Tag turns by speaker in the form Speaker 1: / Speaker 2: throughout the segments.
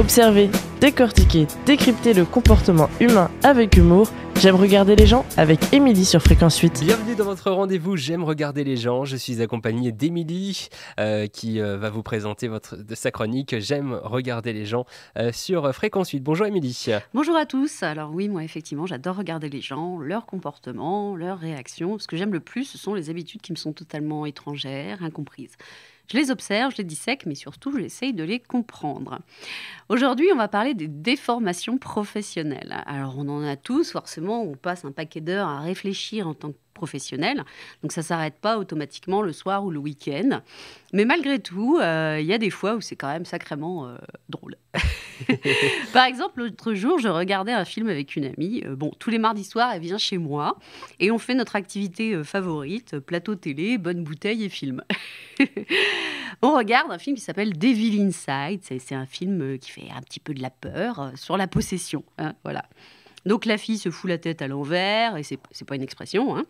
Speaker 1: Observer, décortiquer, décrypter le comportement humain avec humour, j'aime regarder les gens avec Émilie sur Fréquence 8. Bienvenue
Speaker 2: dans votre rendez-vous J'aime regarder les gens. Je suis accompagné d'Émilie euh, qui euh, va vous présenter votre, de sa chronique J'aime regarder les gens euh, sur Fréquence 8. Bonjour Émilie.
Speaker 1: Bonjour à tous. Alors oui, moi effectivement, j'adore regarder les gens, leur comportement, leurs réactions. Ce que j'aime le plus, ce sont les habitudes qui me sont totalement étrangères, incomprises. Je les observe, je les dissèque, mais surtout, j'essaye de les comprendre. Aujourd'hui, on va parler des déformations professionnelles. Alors, on en a tous, forcément, on passe un paquet d'heures à réfléchir en tant que professionnel, Donc ça s'arrête pas automatiquement le soir ou le week-end. Mais malgré tout, euh, il y a des fois où c'est quand même sacrément euh, drôle. Par exemple, l'autre jour, je regardais un film avec une amie. Euh, bon, tous les mardis soirs, elle vient chez moi et on fait notre activité favorite, plateau télé, bonne bouteille et film. on regarde un film qui s'appelle Devil Inside. C'est un film qui fait un petit peu de la peur sur la possession. Hein, voilà. Donc la fille se fout la tête à l'envers, et c'est pas une expression. Hein.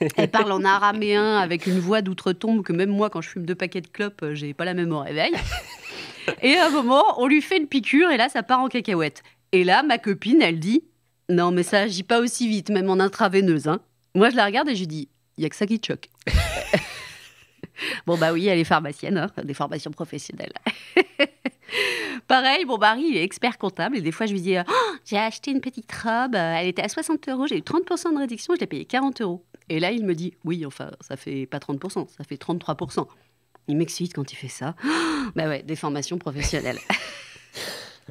Speaker 1: Elle parle en araméen avec une voix d'outre-tombe que même moi, quand je fume deux paquets de clopes, euh, j'ai pas la même au réveil. Et à un moment, on lui fait une piqûre, et là, ça part en cacahuète. Et là, ma copine, elle dit Non, mais ça agit pas aussi vite, même en intraveineuse. Hein. Moi, je la regarde et je lui dis Il y a que ça qui choque. bon, bah oui, elle est pharmacienne, hein, des formations professionnelles. Pareil, mon mari, est expert comptable et des fois, je lui dis euh, oh, J'ai acheté une petite robe, euh, elle était à 60 euros, j'ai eu 30% de réduction, je l'ai payée 40 euros. Et là, il me dit Oui, enfin, ça fait pas 30%, ça fait 33%. Il m'excite quand il fait ça. Ben bah ouais, des formations professionnelles.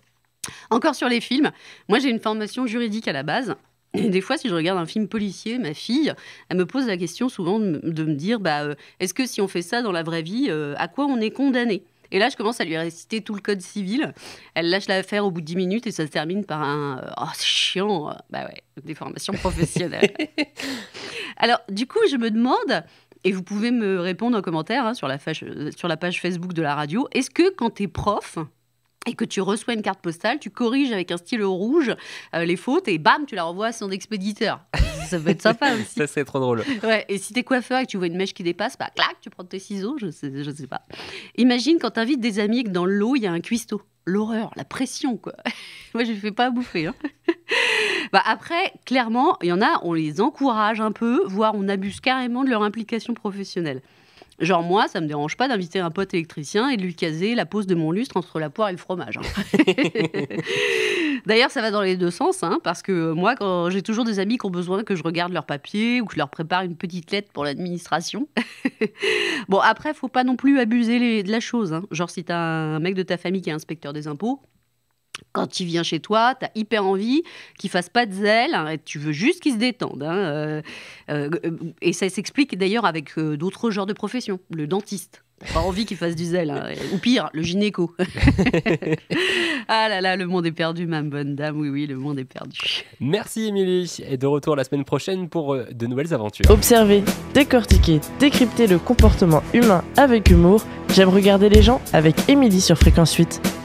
Speaker 1: Encore sur les films, moi j'ai une formation juridique à la base. Et des fois, si je regarde un film policier, ma fille, elle me pose la question souvent de, me dire bah, euh, est-ce que si on fait ça dans la vraie vie, à quoi on est condamné et là, je commence à lui réciter tout le code civil. Elle lâche l'affaire au bout de 10 minutes et ça se termine par un euh, Oh, c'est chiant euh, Bah ouais, des formations professionnelles. Alors, du coup, je me demande, et vous pouvez me répondre en commentaire hein, sur, la euh, sur la page Facebook de la radio, est-ce que quand t'es prof, et que tu reçois une carte postale, tu corriges avec un stylo rouge euh, les fautes et bam, tu la renvoies à son expéditeur. ça peut être sympa aussi.
Speaker 2: Ça, c'est trop drôle.
Speaker 1: et si t'es coiffeur et que tu vois une mèche qui dépasse, bah clac, tu prends tes ciseaux, je sais, sais pas. Imagine quand t'invites des amis et que dans l'eau, il y a un cuistot. L'horreur, la pression, quoi. Moi, je ne fais pas bouffer. Hein. Bah, après, clairement, il y en a, on les encourage un peu, voire on abuse carrément de leur implication professionnelle. Genre moi, ça me dérange pas d'inviter un pote électricien et de lui caser la pose de mon lustre entre la poire et le fromage. Hein. D'ailleurs, ça va dans les deux sens, hein, parce que moi, quand j'ai toujours des amis qui ont besoin que je regarde leurs papiers ou que je leur prépare une petite lettre pour l'administration. bon, après, faut pas non plus abuser de la chose. Hein. Genre si t'as un mec de ta famille qui est inspecteur des impôts, quand il vient chez toi, tu as hyper envie qu'il fasse pas de zèle, hein, tu veux juste qu'il se détende. Hein, euh, euh, euh, et ça s'explique d'ailleurs avec d'autres genres de professions, le dentiste. Pas envie qu'il fasse du zèle, hein, ou pire, le gynéco. ah là là, le monde est perdu, ma bonne dame, oui oui, le monde est perdu.
Speaker 2: Merci Émilie, et de retour la semaine prochaine pour de nouvelles aventures. Observer,
Speaker 1: décortiquer, décrypter le comportement humain avec humour, j'aime regarder les gens avec Émilie sur Fréquence 8.